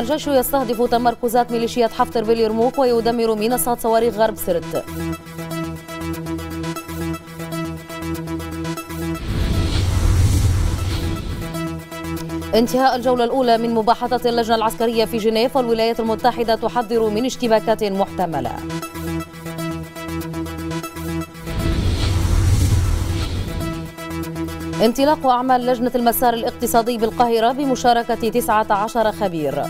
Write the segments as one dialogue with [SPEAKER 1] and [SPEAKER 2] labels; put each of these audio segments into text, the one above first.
[SPEAKER 1] الجيش يستهدف تمركزات ميليشيات حفتر باليرموك ويدمر منصات صواريخ غرب سرت انتهاء الجولة الأولى من مباحثة اللجنة العسكرية في جنيف والولايات المتحدة تحذر من اشتباكات محتملة انطلاق أعمال لجنة المسار الاقتصادي بالقاهرة بمشاركة 19 خبير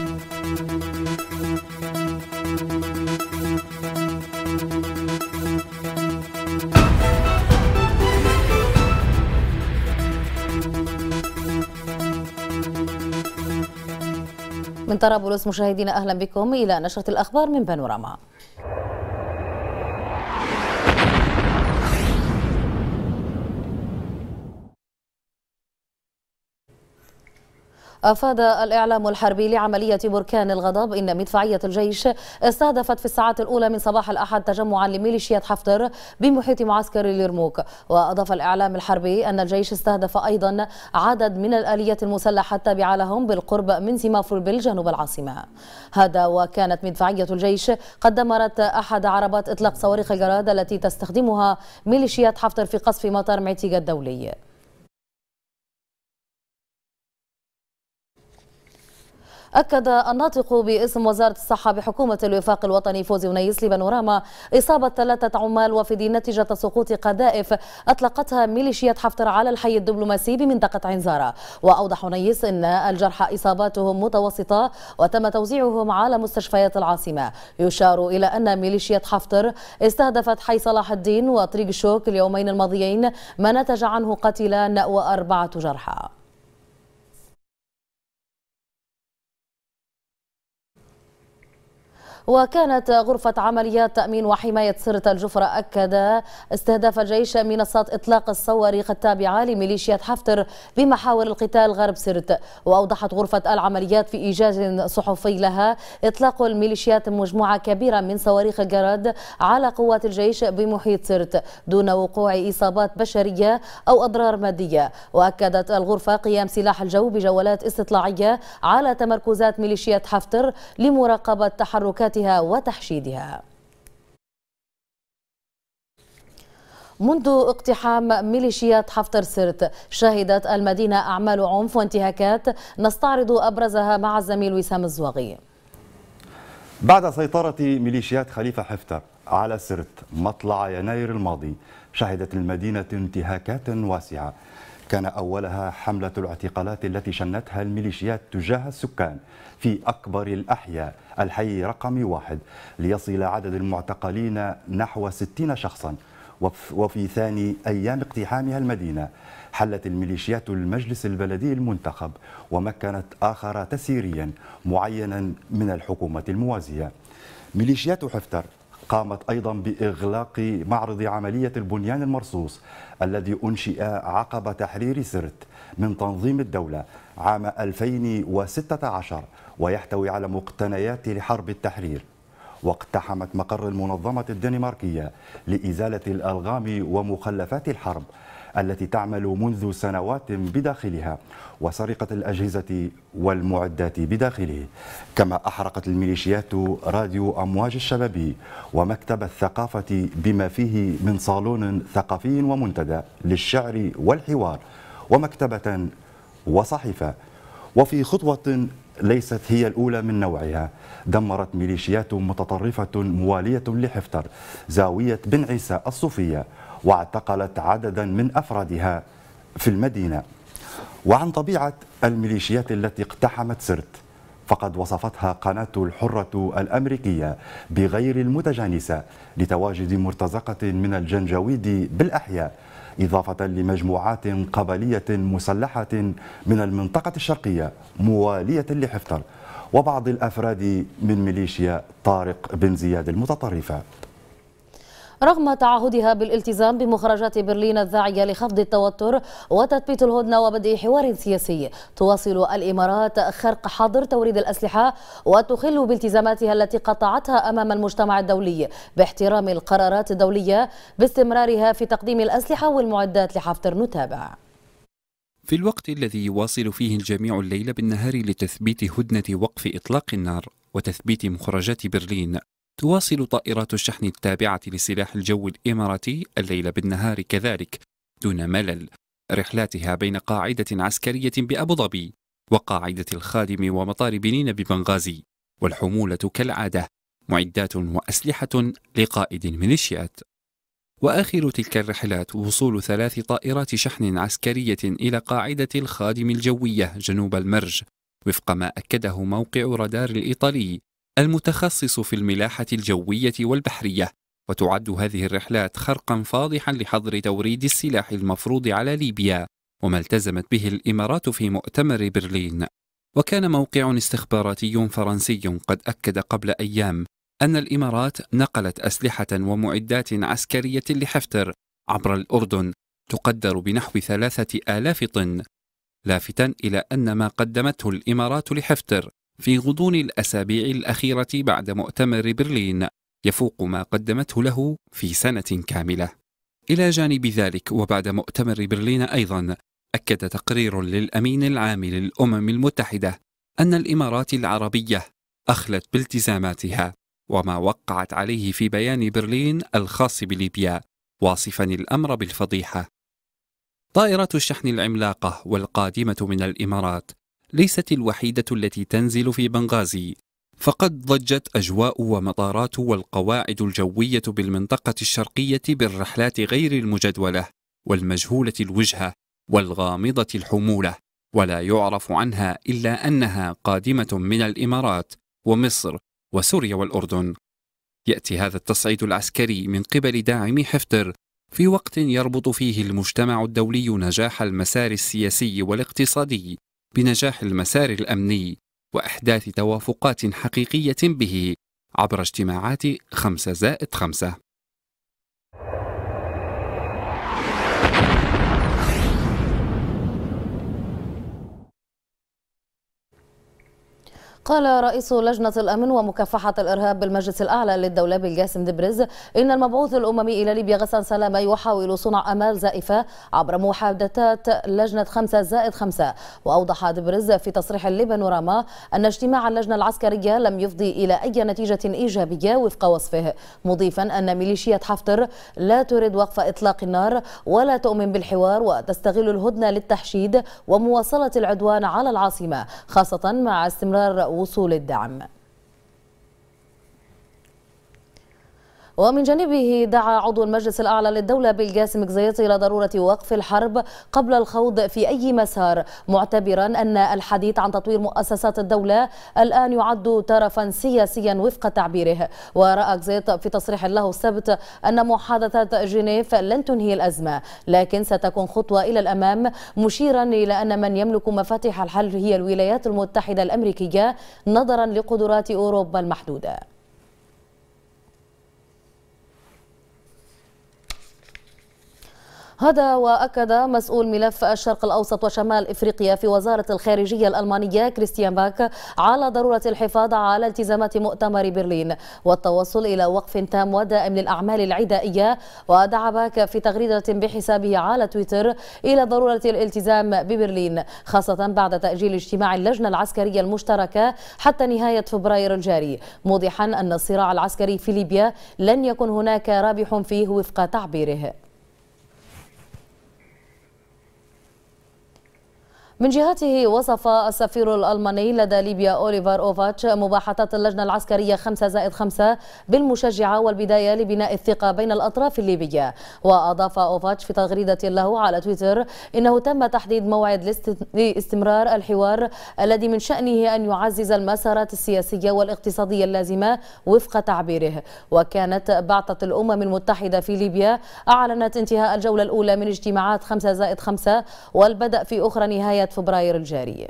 [SPEAKER 1] من طرابلس مشاهدينا أهلا بكم إلى نشرة الأخبار من بانوراما أفاد الإعلام الحربي لعملية بركان الغضب إن مدفعية الجيش استهدفت في الساعات الأولى من صباح الأحد تجمعا لميليشيات حفتر بمحيط معسكر اليرموك وأضاف الإعلام الحربي أن الجيش استهدف أيضا عدد من الآليات المسلحة التابعة لهم بالقرب من سيمافور جنوب العاصمة هذا وكانت مدفعية الجيش قد دمرت أحد عربات إطلاق صواريخ الجراد التي تستخدمها ميليشيات حفتر في قصف مطار معتيقة الدولي أكد الناطق باسم وزارة الصحة بحكومة الوفاق الوطني فوزي ونيس لبانوراما إصابة ثلاثة عمال وافدين نتيجة سقوط قذائف أطلقتها ميليشيات حفتر على الحي الدبلوماسي بمنطقة عنزارة وأوضح نيس أن الجرحى إصاباتهم متوسطة وتم توزيعهم على مستشفيات العاصمة يشار إلى أن ميليشيات حفتر استهدفت حي صلاح الدين وطريق الشوك اليومين الماضيين ما نتج عنه قتلان وأربعة جرحى وكانت غرفة عمليات تأمين وحماية سرة الجفرة أكد استهداف الجيش منصات إطلاق الصواريخ التابعة لميليشيات حفتر بمحاور القتال غرب سرت وأوضحت غرفة العمليات في إيجاز صحفي لها إطلاق الميليشيات مجموعة كبيرة من صواريخ الجراد على قوات الجيش بمحيط سرت دون وقوع إصابات بشرية أو أضرار مادية وأكدت الغرفة قيام سلاح الجو بجولات استطلاعية على تمركزات ميليشيات حفتر لمراقبة تحركات وكثافتها وتحشيدها منذ اقتحام ميليشيات حفتر سرت شهدت المدينة أعمال عنف وانتهاكات نستعرض أبرزها مع الزميل وسام الزواغي
[SPEAKER 2] بعد سيطرة ميليشيات خليفة حفتر على سرت مطلع يناير الماضي شهدت المدينة انتهاكات واسعة كان أولها حملة الاعتقالات التي شنتها الميليشيات تجاه السكان في أكبر الأحياء الحي رقم واحد ليصل عدد المعتقلين نحو 60 شخصاً وفي ثاني أيام اقتحامها المدينة حلت الميليشيات المجلس البلدي المنتخب ومكنت آخر تسيريا معينا من الحكومة الموازية ميليشيات حفتر قامت أيضا بإغلاق معرض عملية البنيان المرصوص الذي أنشئ عقب تحرير سرت من تنظيم الدولة عام 2016 ويحتوي على مقتنيات لحرب التحرير واقتحمت مقر المنظمة الدنماركية لإزالة الألغام ومخلفات الحرب التي تعمل منذ سنوات بداخلها وسرقة الأجهزة والمعدات بداخله كما أحرقت الميليشيات راديو أمواج الشبابي ومكتب الثقافة بما فيه من صالون ثقافي ومنتدى للشعر والحوار ومكتبة وصحيفة وفي خطوة ليست هي الأولى من نوعها دمرت ميليشيات متطرفة موالية لحفتر زاوية بن عيسى الصوفية واعتقلت عددا من أفرادها في المدينة وعن طبيعة الميليشيات التي اقتحمت سرت فقد وصفتها قناة الحرة الأمريكية بغير المتجانسة لتواجد مرتزقة من الجنجويد بالأحياء إضافة لمجموعات قبلية مسلحة من المنطقة الشرقية موالية لحفتر وبعض الأفراد من ميليشيا طارق بن زياد المتطرفة
[SPEAKER 1] رغم تعهدها بالالتزام بمخرجات برلين الذاعية لخفض التوتر وتثبيت الهدنة وبدء حوار سياسي تواصل الإمارات خرق حظر توريد الأسلحة وتخل بالتزاماتها التي قطعتها أمام المجتمع الدولي باحترام القرارات الدولية باستمرارها في تقديم الأسلحة والمعدات لحفتر نتابع
[SPEAKER 3] في الوقت الذي يواصل فيه الجميع الليل بالنهار لتثبيت هدنة وقف إطلاق النار وتثبيت مخرجات برلين تواصل طائرات الشحن التابعة لسلاح الجو الإماراتي الليل بالنهار كذلك دون ملل رحلاتها بين قاعدة عسكرية بأبوظبي وقاعدة الخادم ومطار بنين ببنغازي والحمولة كالعادة معدات وأسلحة لقائد الميليشيات وآخر تلك الرحلات وصول ثلاث طائرات شحن عسكرية إلى قاعدة الخادم الجوية جنوب المرج وفق ما أكده موقع رادار الإيطالي المتخصص في الملاحة الجوية والبحرية وتعد هذه الرحلات خرقا فاضحا لحظر توريد السلاح المفروض على ليبيا وما التزمت به الإمارات في مؤتمر برلين وكان موقع استخباراتي فرنسي قد أكد قبل أيام أن الإمارات نقلت أسلحة ومعدات عسكرية لحفتر عبر الأردن تقدر بنحو ثلاثة آلاف طن لافتا إلى أن ما قدمته الإمارات لحفتر في غضون الأسابيع الأخيرة بعد مؤتمر برلين يفوق ما قدمته له في سنة كاملة. إلى جانب ذلك وبعد مؤتمر برلين أيضا أكد تقرير للأمين العام للأمم المتحدة أن الإمارات العربية أخلت بالتزاماتها وما وقعت عليه في بيان برلين الخاص بليبيا واصفا الأمر بالفضيحة. طائرة الشحن العملاقة والقادمة من الإمارات ليست الوحيدة التي تنزل في بنغازي فقد ضجت أجواء ومطارات والقواعد الجوية بالمنطقة الشرقية بالرحلات غير المجدولة والمجهولة الوجهة والغامضة الحمولة ولا يعرف عنها إلا أنها قادمة من الإمارات ومصر وسوريا والأردن يأتي هذا التصعيد العسكري من قبل داعمي حفتر في وقت يربط فيه المجتمع الدولي نجاح المسار السياسي والاقتصادي بنجاح المسار الامني واحداث توافقات حقيقيه به عبر اجتماعات خمسة زائد خمسة
[SPEAKER 1] قال رئيس لجنة الأمن ومكافحة الإرهاب بالمجلس الأعلى للدولة بالجاسم دبرز إن المبعوث الأممي إلى ليبيا غسان سلامة يحاول صنع أمال زائفة عبر محادثات لجنة 5 زائد 5 وأوضح دبرز في تصريح لبانوراما أن اجتماع اللجنة العسكرية لم يفضي إلى أي نتيجة إيجابية وفق وصفه مضيفا أن ميليشية حفتر لا تريد وقف إطلاق النار ولا تؤمن بالحوار وتستغل الهدنة للتحشيد ومواصلة العدوان على العاصمة خاصة مع استمرار وصول الدعم ومن جانبه دعا عضو المجلس الأعلى للدولة بالجاسم كزيطي إلى ضرورة وقف الحرب قبل الخوض في أي مسار معتبرا أن الحديث عن تطوير مؤسسات الدولة الآن يعد طرفا سياسيا وفق تعبيره ورأى كزيط في تصريح له السبت أن محادثات جنيف لن تنهي الأزمة لكن ستكون خطوة إلى الأمام مشيرا إلى أن من يملك مفاتيح الحل هي الولايات المتحدة الأمريكية نظرا لقدرات أوروبا المحدودة هذا وأكد مسؤول ملف الشرق الأوسط وشمال إفريقيا في وزارة الخارجية الألمانية كريستيان باك على ضرورة الحفاظ على التزامات مؤتمر برلين والتوصل إلى وقف تام ودائم للأعمال العدائية ودعا باك في تغريدة بحسابه على تويتر إلى ضرورة الالتزام ببرلين خاصة بعد تأجيل اجتماع اللجنة العسكرية المشتركة حتى نهاية فبراير الجاري موضحا أن الصراع العسكري في ليبيا لن يكون هناك رابح فيه وفق تعبيره من جهته وصف السفير الألماني لدى ليبيا أوليفر أوفاتش مباحثات اللجنة العسكرية 5 زائد 5 بالمشجعة والبداية لبناء الثقة بين الأطراف الليبية وأضاف أوفاتش في تغريدة له على تويتر إنه تم تحديد موعد لاستمرار الحوار الذي من شأنه أن يعزز المسارات السياسية والاقتصادية اللازمة وفق تعبيره وكانت بعثة الأمم المتحدة في ليبيا أعلنت انتهاء الجولة الأولى من اجتماعات 5 زائد 5 والبدء في أخرى نهاية فبراير الجارية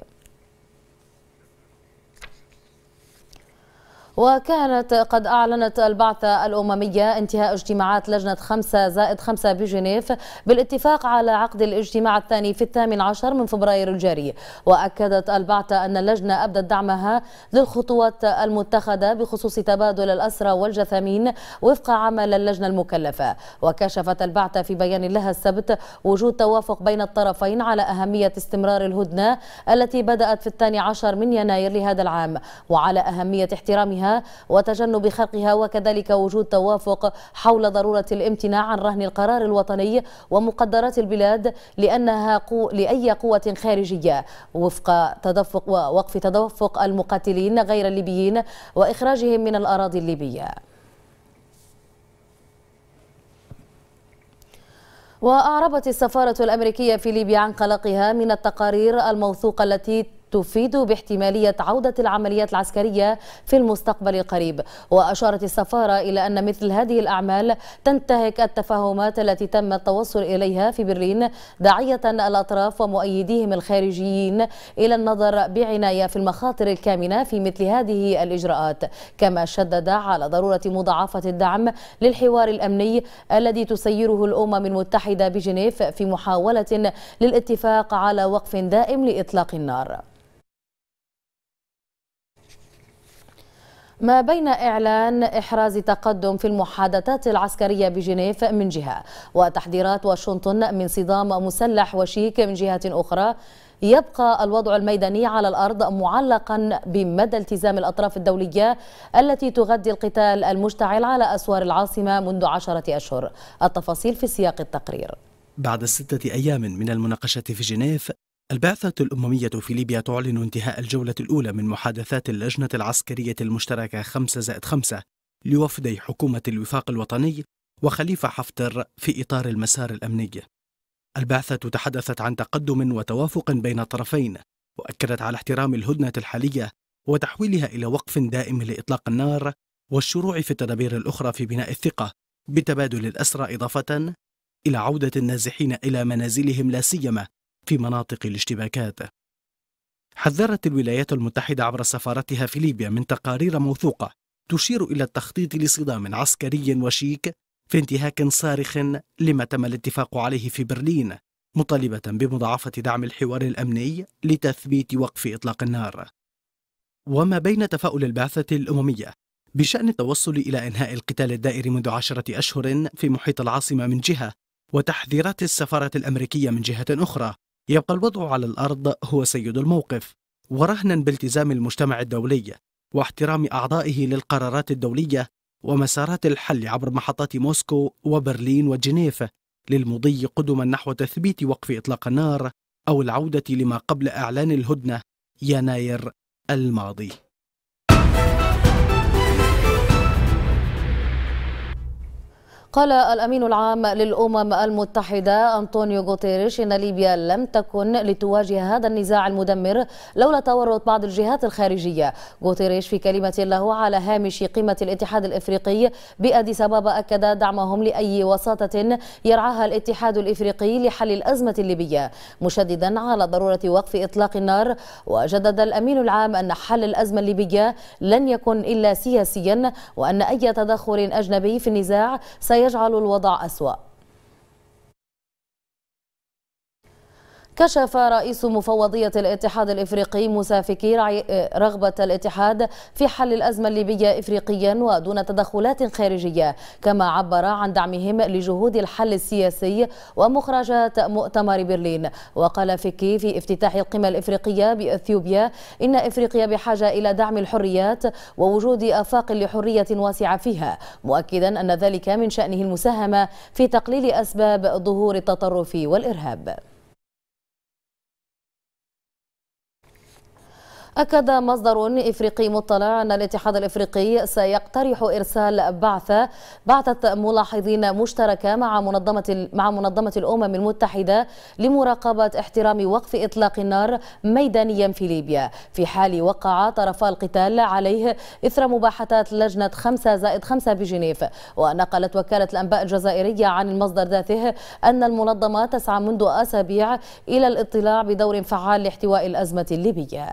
[SPEAKER 1] وكانت قد أعلنت البعثة الأممية انتهاء اجتماعات لجنة 5 زائد 5 بجنيف بالاتفاق على عقد الاجتماع الثاني في الثامن عشر من فبراير الجاري وأكدت البعثة أن اللجنة أبدت دعمها للخطوات المتخذة بخصوص تبادل الأسرى والجثامين وفق عمل اللجنة المكلفة وكشفت البعثة في بيان لها السبت وجود توافق بين الطرفين على أهمية استمرار الهدنة التي بدأت في الثاني عشر من يناير لهذا العام وعلى أهمية احترامها وتحسينها وتجنب خرقها وكذلك وجود توافق حول ضرورة الامتناع عن رهن القرار الوطني ومقدرات البلاد لأنها قو... لأي قوة خارجية وفق تدفق ووقف تدفق المقاتلين غير الليبيين وإخراجهم من الأراضي الليبية وأعربت السفارة الأمريكية في ليبيا عن قلقها من التقارير الموثوقة التي تفيد باحتمالية عودة العمليات العسكرية في المستقبل القريب وأشارت السفارة إلى أن مثل هذه الأعمال تنتهك التفاهمات التي تم التوصل إليها في برلين داعية الأطراف ومؤيديهم الخارجيين إلى النظر بعناية في المخاطر الكامنة في مثل هذه الإجراءات كما شدد على ضرورة مضاعفة الدعم للحوار الأمني الذي تسيره الأمم المتحدة بجنيف في محاولة للاتفاق على وقف دائم لإطلاق النار ما بين إعلان إحراز تقدم في المحادثات العسكرية بجنيف من جهة وتحذيرات واشنطن من صدام مسلح وشيك من جهة أخرى يبقى الوضع الميداني على الأرض معلقا بمدى التزام الأطراف الدولية التي تغذي القتال المشتعل على أسوار العاصمة منذ عشرة أشهر التفاصيل في سياق التقرير
[SPEAKER 4] بعد ستة أيام من المناقشة في جنيف البعثة الأممية في ليبيا تعلن انتهاء الجولة الأولى من محادثات اللجنة العسكرية المشتركة 5 زائد 5 لوفدي حكومة الوفاق الوطني وخليفة حفتر في إطار المسار الأمني. البعثة تحدثت عن تقدم وتوافق بين الطرفين وأكدت على احترام الهدنة الحالية وتحويلها إلى وقف دائم لإطلاق النار والشروع في التدابير الأخرى في بناء الثقة بتبادل الأسرى إضافة إلى عودة النازحين إلى منازلهم لا سيما في مناطق الاشتباكات حذرت الولايات المتحدة عبر سفارتها في ليبيا من تقارير موثوقة تشير إلى التخطيط لصدام عسكري وشيك في انتهاك صارخ لما تم الاتفاق عليه في برلين مطالبة بمضاعفة دعم الحوار الأمني لتثبيت وقف إطلاق النار وما بين تفاؤل البعثة الأممية بشأن التوصل إلى إنهاء القتال الدائر منذ عشرة أشهر في محيط العاصمة من جهة وتحذيرات السفارة الأمريكية من جهة أخرى يبقى الوضع على الأرض هو سيد الموقف ورهنا بالتزام المجتمع الدولي واحترام أعضائه للقرارات الدولية ومسارات الحل عبر محطات موسكو وبرلين وجنيف للمضي قدما نحو تثبيت وقف إطلاق النار أو العودة لما قبل إعلان الهدنة يناير الماضي
[SPEAKER 1] قال الأمين العام للأمم المتحدة أنطونيو غوتيريش إن ليبيا لم تكن لتواجه هذا النزاع المدمر لولا تورط بعض الجهات الخارجية غوتيريش في كلمة له على هامش قمة الاتحاد الإفريقي بأديس أبابا أكد دعمهم لأي وساطة يرعاها الاتحاد الإفريقي لحل الأزمة الليبية مشددا على ضرورة وقف إطلاق النار وجدد الأمين العام أن حل الأزمة الليبية لن يكن إلا سياسيا وأن أي تدخل أجنبي في النزاع سي يجعل الوضع أسوأ كشف رئيس مفوضية الاتحاد الإفريقي موسى فكير آه، رغبة الاتحاد في حل الأزمة الليبية إفريقيا ودون تدخلات خارجية كما عبر عن دعمهم لجهود الحل السياسي ومخرجات مؤتمر برلين وقال فكي في افتتاح القمة الإفريقية بإثيوبيا إن إفريقيا بحاجة إلى دعم الحريات ووجود آفاق لحرية واسعة فيها مؤكدا أن ذلك من شأنه المساهمة في تقليل أسباب ظهور التطرف والإرهاب أكد مصدر إفريقي مطلع أن الاتحاد الإفريقي سيقترح إرسال بعثة بعثة ملاحظين مشتركة مع منظمة مع منظمة الأمم المتحدة لمراقبة احترام وقف إطلاق النار ميدانيا في ليبيا في حال وقع طرفا القتال عليه إثر مباحثات لجنة 5 زائد 5 بجنيف ونقلت وكالة الأنباء الجزائرية عن المصدر ذاته أن المنظمة تسعى منذ أسابيع إلى الاطلاع بدور فعال لاحتواء الأزمة الليبية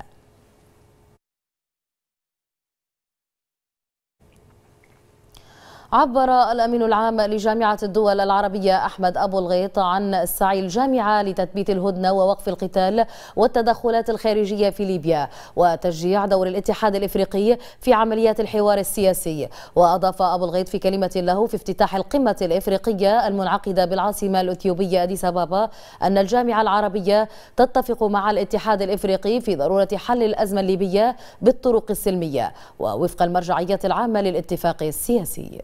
[SPEAKER 1] عبر الأمين العام لجامعة الدول العربية أحمد أبو الغيط عن السعي الجامعة لتثبيت الهدنة ووقف القتال والتدخلات الخارجية في ليبيا وتشجيع دور الاتحاد الإفريقي في عمليات الحوار السياسي وأضاف أبو الغيط في كلمة له في افتتاح القمة الإفريقية المنعقدة بالعاصمة الأثيوبية أديس أبابا أن الجامعة العربية تتفق مع الاتحاد الإفريقي في ضرورة حل الأزمة الليبية بالطرق السلمية ووفق المرجعيات العامة للاتفاق السياسي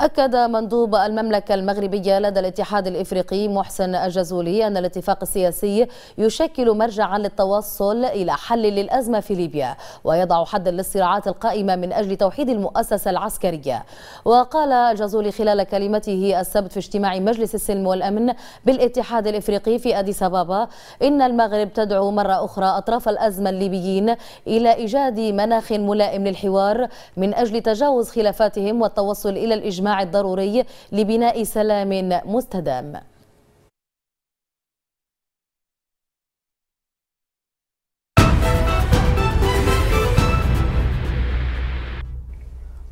[SPEAKER 1] أكد مندوب المملكة المغربية لدى الاتحاد الإفريقي محسن الجزولي أن الاتفاق السياسي يشكل مرجعا للتوصل إلى حل للأزمة في ليبيا ويضع حدا للصراعات القائمة من أجل توحيد المؤسسة العسكرية وقال الجزولي خلال كلمته السبت في اجتماع مجلس السلم والأمن بالاتحاد الإفريقي في أديس أبابا إن المغرب تدعو مرة أخرى أطراف الأزمة الليبيين إلى إيجاد مناخ ملائم للحوار من أجل تجاوز خلافاتهم والتوصل إلى الإجماع الاجتماع الضروري لبناء سلام مستدام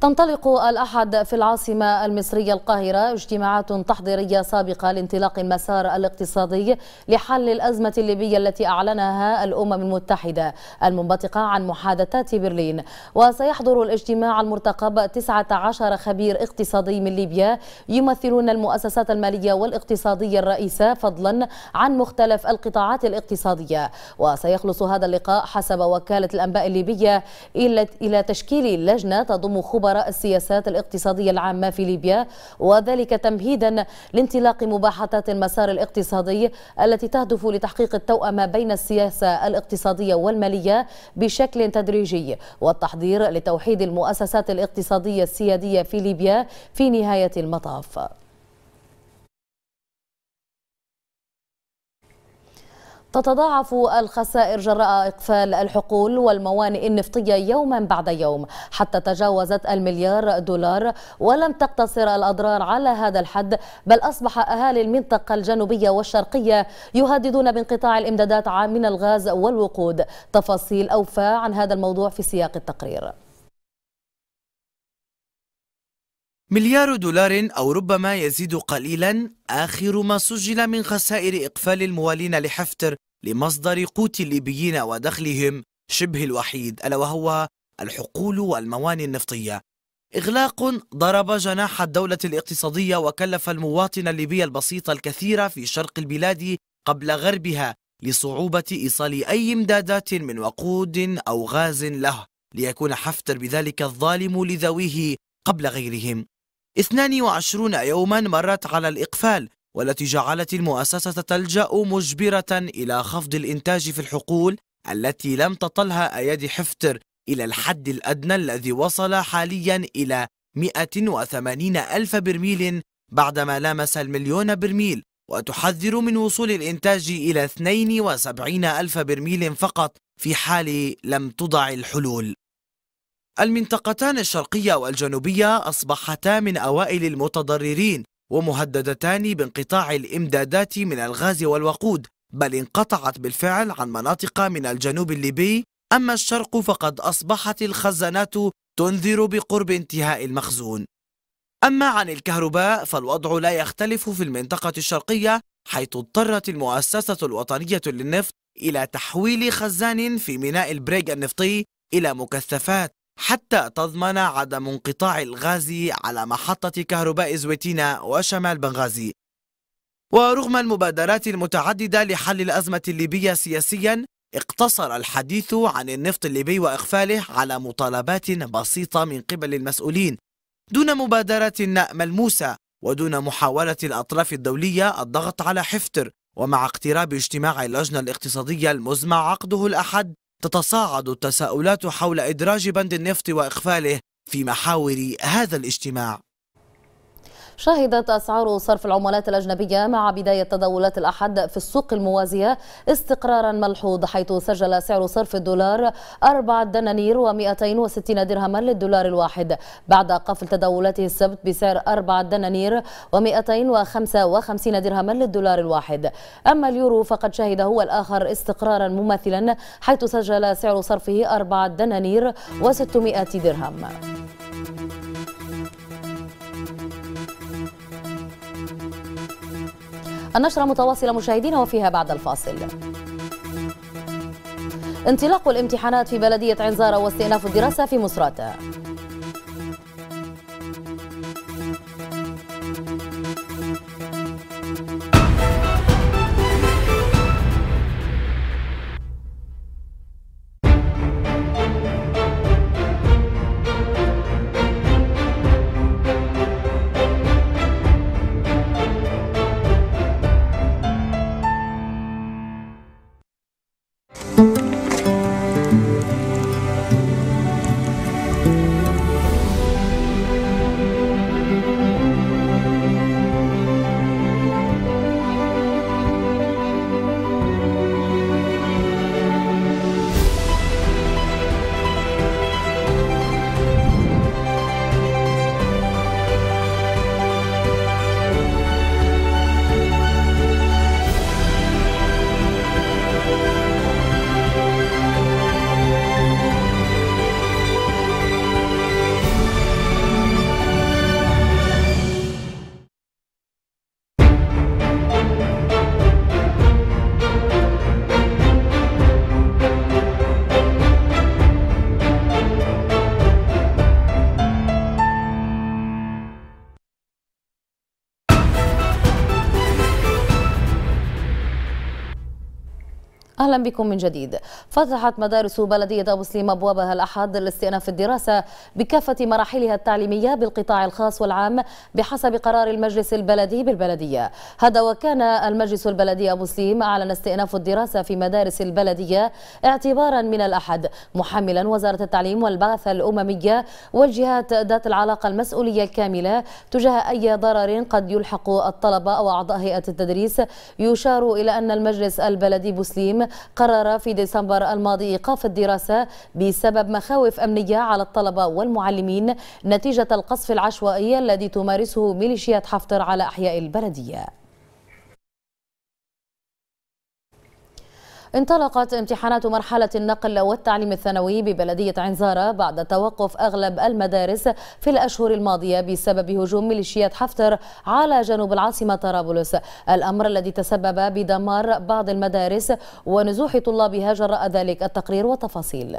[SPEAKER 1] تنطلق الأحد في العاصمة المصرية القاهرة اجتماعات تحضيرية سابقة لانطلاق المسار الاقتصادي لحل الأزمة الليبية التي أعلنها الأمم المتحدة المنبثقة عن محادثات برلين وسيحضر الاجتماع المرتقب 19 خبير اقتصادي من ليبيا يمثلون المؤسسات المالية والاقتصادية الرئيسة فضلا عن مختلف القطاعات الاقتصادية وسيخلص هذا اللقاء حسب وكالة الأنباء الليبية إلى تشكيل لجنة تضم خبراء إطار السياسات الاقتصادية العامة في ليبيا وذلك تمهيدا لانطلاق مباحثات المسار الاقتصادي التي تهدف لتحقيق التوأمة بين السياسة الاقتصادية والمالية بشكل تدريجي والتحضير لتوحيد المؤسسات الاقتصادية السيادية في ليبيا في نهاية المطاف تتضاعف الخسائر جراء إقفال الحقول والموانئ النفطية يوما بعد يوم حتى تجاوزت المليار دولار ولم تقتصر الأضرار على هذا الحد بل أصبح أهالي المنطقة الجنوبية والشرقية يهددون بانقطاع الإمدادات من الغاز والوقود تفاصيل أوفى عن هذا الموضوع في سياق التقرير
[SPEAKER 5] مليار دولار أو ربما يزيد قليلا آخر ما سجل من خسائر إقفال الموالين لحفتر لمصدر قوت الليبيين ودخلهم شبه الوحيد ألا وهو الحقول والمواني النفطية إغلاق ضرب جناح الدولة الاقتصادية وكلف المواطن الليبي البسيط الكثير في شرق البلاد قبل غربها لصعوبة إيصال أي إمدادات من وقود أو غاز له ليكون حفتر بذلك الظالم لذويه قبل غيرهم 22 يوما مرت على الإقفال والتي جعلت المؤسسة تلجأ مجبرة إلى خفض الإنتاج في الحقول التي لم تطلها أيادي حفتر إلى الحد الأدنى الذي وصل حاليا إلى 180 ألف برميل بعدما لامس المليون برميل وتحذر من وصول الإنتاج إلى 72 ألف برميل فقط في حال لم تضع الحلول المنطقتان الشرقية والجنوبية أصبحتا من أوائل المتضررين ومهددتان بانقطاع الإمدادات من الغاز والوقود بل انقطعت بالفعل عن مناطق من الجنوب الليبي أما الشرق فقد أصبحت الخزانات تنذر بقرب انتهاء المخزون أما عن الكهرباء فالوضع لا يختلف في المنطقة الشرقية حيث اضطرت المؤسسة الوطنية للنفط إلى تحويل خزان في ميناء البريغ النفطي إلى مكثفات حتى تضمن عدم انقطاع الغاز على محطة كهرباء زويتينا وشمال بنغازي ورغم المبادرات المتعددة لحل الأزمة الليبية سياسيا اقتصر الحديث عن النفط الليبي وإغفاله على مطالبات بسيطة من قبل المسؤولين دون مبادرة ملموسة ودون محاولة الأطراف الدولية الضغط على حفتر ومع اقتراب اجتماع اللجنة الاقتصادية المزمع عقده الأحد تتصاعد التساؤلات حول إدراج بند النفط وإخفاله في محاور هذا الاجتماع
[SPEAKER 1] شهدت أسعار صرف العملات الأجنبية مع بداية تداولات الأحد في السوق الموازية استقرارا ملحوظ حيث سجل سعر صرف الدولار 4 دنانير و260 درهما للدولار الواحد بعد قفل تداولاته السبت بسعر 4 دنانير و255 درهما للدولار الواحد أما اليورو فقد شهد هو الآخر استقرارا مماثلا حيث سجل سعر صرفه 4 دنانير و600 درهم النشرة متواصلة مشاهدينا وفيها بعد الفاصل انطلاق الامتحانات في بلدية عنزارة واستئناف الدراسة في مصراتة أهلا بكم من جديد فتحت مدارس بلدية أبو سليم أبوابها الأحد لاستئناف الدراسة بكافة مراحلها التعليمية بالقطاع الخاص والعام بحسب قرار المجلس البلدي بالبلدية هذا وكان المجلس البلدي أبو سليم أعلن استئناف الدراسة في مدارس البلدية اعتبارا من الأحد محملا وزارة التعليم والبعثة الأممية والجهات ذات العلاقة المسؤولية الكاملة تجاه أي ضرر قد يلحق الطلبة أو أعضاء هيئة التدريس يشار إلى أن المجلس البلدي بوسليم قرر في ديسمبر الماضي إيقاف الدراسة بسبب مخاوف أمنية على الطلبة والمعلمين نتيجة القصف العشوائي الذي تمارسه ميليشيات حفتر على أحياء البلدية انطلقت امتحانات مرحلة النقل والتعليم الثانوي ببلدية عنزارة بعد توقف أغلب المدارس في الأشهر الماضية بسبب هجوم ميليشيات حفتر على جنوب العاصمة طرابلس الأمر الذي تسبب بدمار بعض المدارس ونزوح طلابها جراء ذلك التقرير وتفاصيل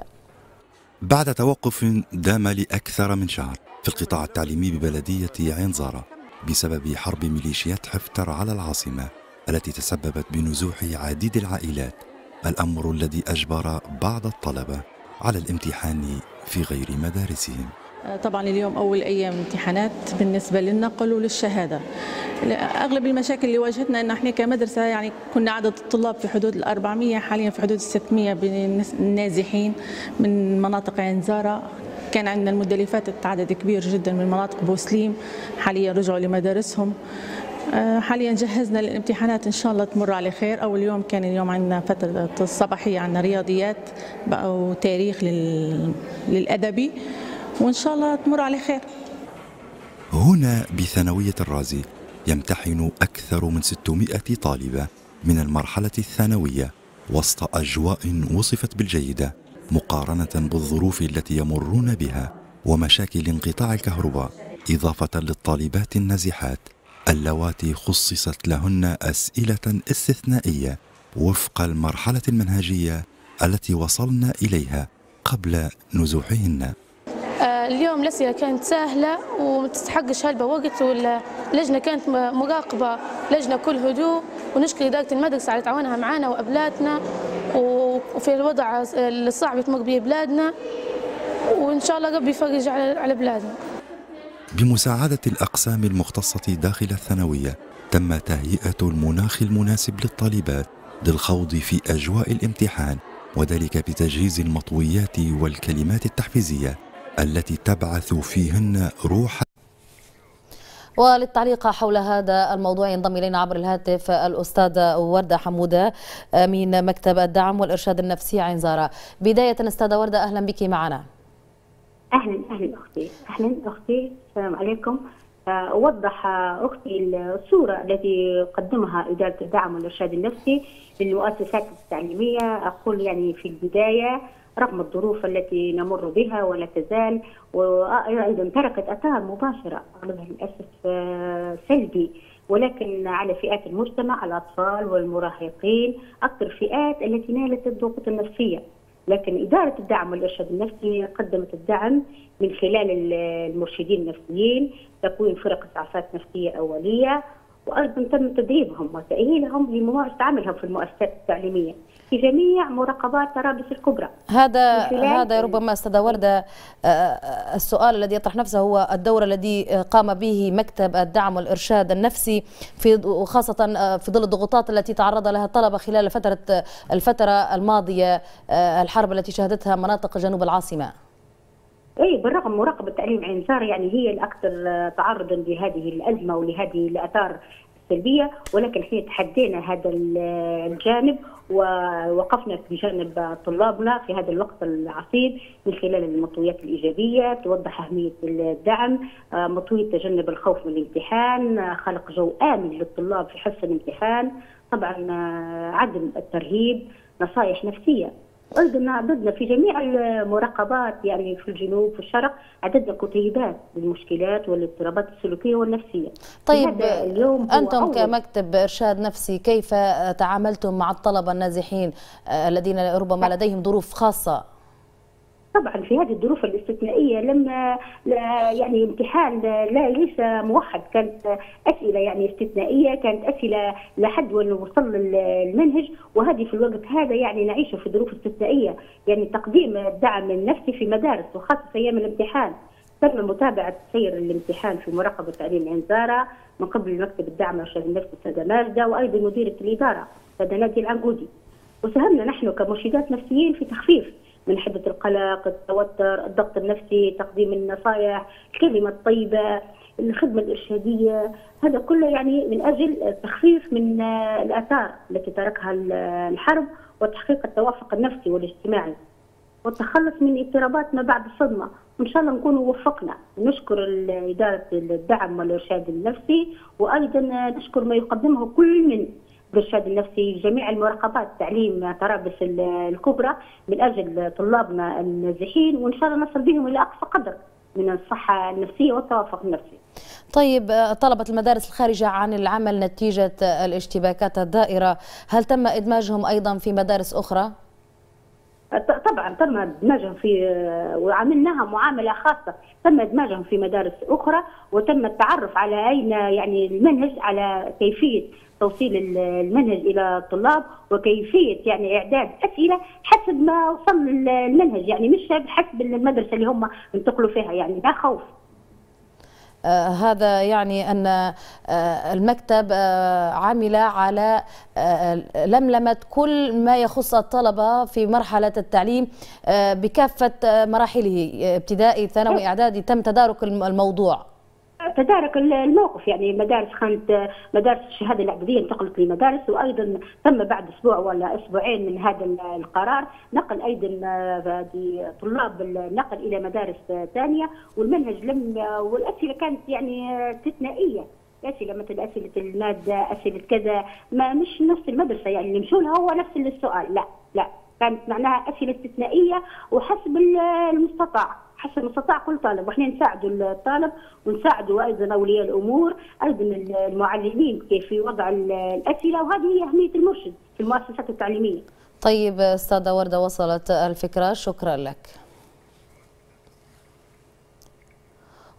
[SPEAKER 2] بعد توقف دام لأكثر من شهر في القطاع التعليمي ببلدية عنزارة بسبب حرب ميليشيات حفتر على العاصمة التي تسببت بنزوح عديد العائلات الامر الذي اجبر بعض الطلبه على الامتحان في غير مدارسهم
[SPEAKER 6] طبعا اليوم اول ايام امتحانات بالنسبه للنقل وللشهاده اغلب المشاكل اللي واجهتنا ان احنا كمدرسه يعني كنا عدد الطلاب في حدود ال 400 حاليا في حدود ال 600 النازحين من مناطق عين زاره كان عندنا المدلفات عدد كبير جدا من مناطق بوسليم حاليا رجعوا لمدارسهم آه، حاليا جهزنا للامتحانات ان شاء الله تمر على خير اول يوم كان اليوم عندنا فتره الصباحيه عندنا رياضيات بقوا تاريخ للادبي وان شاء الله تمر على خير
[SPEAKER 2] هنا بثانويه الرازي يمتحن اكثر من 600 طالبه من المرحله الثانويه وسط اجواء وصفت بالجيده مقارنه بالظروف التي يمرون بها ومشاكل انقطاع الكهرباء اضافه للطالبات النازحات اللواتي خصصت لهن أسئلة استثنائية وفق المرحلة المنهجية التي وصلنا إليها قبل نزوحهن
[SPEAKER 6] آه، اليوم الأسئلة كانت سهلة وما تستحقش هلبة وقت
[SPEAKER 1] واللجنة كانت مراقبة لجنة كل هدوء ونشكر إدارة المدرسة على تعاونها معنا وأبلاتنا وفي الوضع الصعب تمر به بلادنا وإن شاء الله ربي يفرج على بلادنا
[SPEAKER 2] بمساعدة الأقسام المختصة داخل الثانوية تم تهيئة المناخ المناسب للطالبات للخوض في أجواء الامتحان وذلك بتجهيز المطويات والكلمات التحفيزية التي تبعث فيهن روح
[SPEAKER 1] وللتعليق حول هذا الموضوع ينضم الينا عبر الهاتف الاستاذه ورده حموده آه، من مكتب الدعم والارشاد النفسي عين زارة بدايه استاذه ورده اهلا بك معنا
[SPEAKER 6] اهلا اهلا اختي اهلا اختي السلام عليكم آه، وضح آه، اختي الصوره التي قدمها اداره الدعم والارشاد النفسي للمؤسسات التعليميه اقول يعني في البدايه رغم الظروف التي نمر بها ولا تزال وايضا تركت اثار مباشره اغلبها للاسف آه، سلبي ولكن على فئات المجتمع الاطفال والمراهقين اكثر فئات التي نالت الضغوط النفسيه لكن إدارة الدعم والإرشاد النفسي قدمت الدعم من خلال المرشدين النفسيين تكوين فرق إسعافات نفسية أولية وايضا تم تدريبهم وتاهيلهم لممارسه عملهم في المؤسسات التعليميه في جميع مراقبات طرابلس الكبرى
[SPEAKER 1] هذا هذا ربما استاذه ورده آه، آه، السؤال الذي يطرح نفسه هو الدور الذي آه، قام به مكتب الدعم والارشاد النفسي في وخاصه في ظل الضغوطات التي تعرض لها الطلبه خلال فتره الفتره الماضيه الحرب التي شهدتها مناطق جنوب العاصمه
[SPEAKER 6] اي بالرغم مراقبه تعليم عين سار يعني هي الاكثر آه، تعرضا لهذه الازمه ولهذه الاثار السلبيه ولكن احنا تحدينا هذا آه، الجانب ووقفنا في جانب طلابنا في هذا الوقت العصيب من خلال المطويات الايجابيه توضح اهميه الدعم آه، مطويه تجنب الخوف من الامتحان خلق جو امن للطلاب في حصه الامتحان طبعا عدم الترهيب نصائح نفسيه الاردن عددنا في جميع المراقبات يعني في الجنوب في الشرق عددنا كتيبات للمشكلات والاضطرابات السلوكيه والنفسيه طيب اليوم انتم
[SPEAKER 1] كمكتب ارشاد نفسي كيف تعاملتم مع الطلبه النازحين آه، الذين ربما لديهم ظروف خاصه
[SPEAKER 6] طبعا في هذه الظروف الاستثنائيه لما لا يعني امتحان لا ليس موحد كانت اسئله يعني استثنائيه كانت اسئله لحد وين وصل المنهج وهذه في الوقت هذا يعني نعيشه في ظروف استثنائيه يعني تقديم الدعم النفسي في مدارس وخاصه ايام الامتحان تم متابعة سير الامتحان في مراقبة تعليم العنزارة من قبل مكتب الدعم الارشادي النفسي السيدة ماجدة وأيضا مديرة الإدارة السيدة نادي العنقودي وساهمنا نحن كمرشدات نفسيين في تخفيف من حده القلق، التوتر، الضغط النفسي، تقديم النصائح، الكلمه الطيبه، الخدمه الارشاديه، هذا كله يعني من اجل تخفيف من آه، الاثار التي تركها آه، الحرب وتحقيق التوافق النفسي والاجتماعي. والتخلص من اضطرابات ما بعد الصدمه وان شاء الله نكون وفقنا نشكر اداره الدعم والارشاد النفسي وايضا آه، نشكر ما يقدمه كل من الارشاد النفسي جميع المراقبات تعليم طرابلس الكبرى من اجل طلابنا النازحين وان شاء الله نصل بهم الى اقصى قدر من الصحه النفسيه والتوافق النفسي.
[SPEAKER 1] طيب آه، طلبة المدارس الخارجة عن العمل نتيجة الاشتباكات الدائرة هل تم إدماجهم
[SPEAKER 6] أيضا في مدارس أخرى؟ أه، طبعا تم ادماجهم في آه، وعملناها معامله خاصه تم ادماجهم في مدارس اخرى وتم التعرف على اين يعني المنهج على كيفيه توصيل المنهج الى الطلاب وكيفيه يعني اعداد اسئله حسب ما وصل المنهج يعني مش حسب المدرسه اللي هم انتقلوا فيها يعني ده خوف آه، هذا يعني
[SPEAKER 1] أن آه، المكتب آه، عمل على لملمة كل ما يخص الطلبة في مرحلة التعليم بكافة مراحله
[SPEAKER 6] ابتدائي ثانوي نعم. إعدادي تم تدارك الموضوع تدارك الموقف يعني مدارس خانت مدارس الشهاده العبوديه انتقلت لمدارس وايضا تم بعد اسبوع ولا اسبوعين من هذا القرار نقل ايضا آه، طلاب النقل الى مدارس ثانيه والمنهج لم آه، والاسئله كانت يعني استثنائيه آه، اسئله مثل اسئله الماده اسئله كذا ما مش نفس المدرسه يعني اللي مشوا هو نفس السؤال لا لا كانت معناها اسئله استثنائيه وحسب المستطاع حسب المستطاع كل طالب واحنا نساعدوا الطالب ونساعدوا ايضا اولياء الامور ايضا المعلمين كيف في وضع الاسئله وهذه هي اهميه المرشد في المؤسسات التعليميه.
[SPEAKER 1] طيب استاذه ورده وصلت الفكره شكرا لك.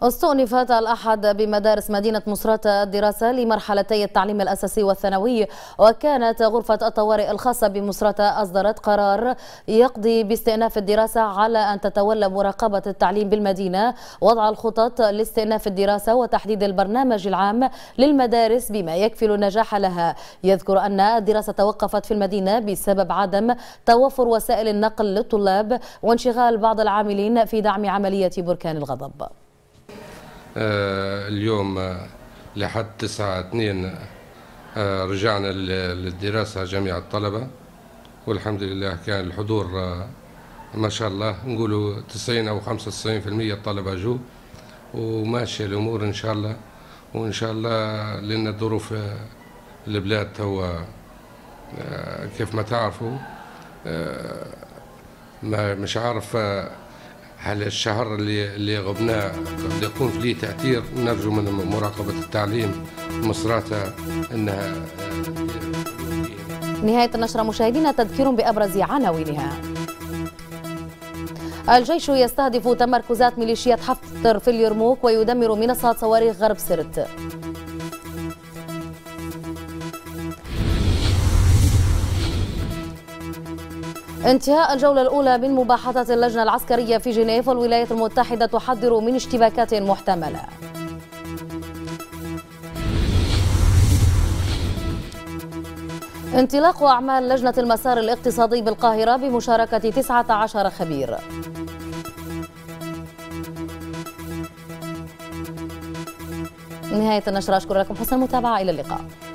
[SPEAKER 1] استؤنفت الأحد بمدارس مدينة مصراتة الدراسة لمرحلتي التعليم الأساسي والثانوي وكانت غرفة الطوارئ الخاصة بمصراتة أصدرت قرار يقضي باستئناف الدراسة على أن تتولى مراقبة التعليم بالمدينة وضع الخطط لاستئناف الدراسة وتحديد البرنامج العام للمدارس بما يكفل النجاح لها يذكر أن الدراسة توقفت في المدينة بسبب عدم توفر وسائل النقل للطلاب وانشغال بعض العاملين في دعم عملية بركان الغضب
[SPEAKER 4] آه، اليوم آه، لحد تسعة اثنين آه، رجعنا للدراسة جميع الطلبة والحمد لله كان الحضور ما شاء الله نقولوا 90 أو 95% الطلبة جو وماشية الأمور إن شاء الله وإن شاء الله لأن ظروف البلاد هو كيف ما تعرفوا ما مش عارف على الشهر اللي, اللي غبناه قد يكون فيه تأثير نرجو من مراقبة التعليم مصراتها أنها آه،
[SPEAKER 1] نهاية النشرة مشاهدينا تذكير بأبرز عناوينها الجيش يستهدف تمركزات ميليشيات حفتر في اليرموك ويدمر منصات صواريخ غرب سرت انتهاء الجولة الأولى من مباحثة اللجنة العسكرية في جنيف والولايات المتحدة تحذر من اشتباكات محتملة انطلاق أعمال لجنة المسار الاقتصادي بالقاهرة بمشاركة 19 خبير نهاية النشرة أشكر لكم حسن المتابعة إلى اللقاء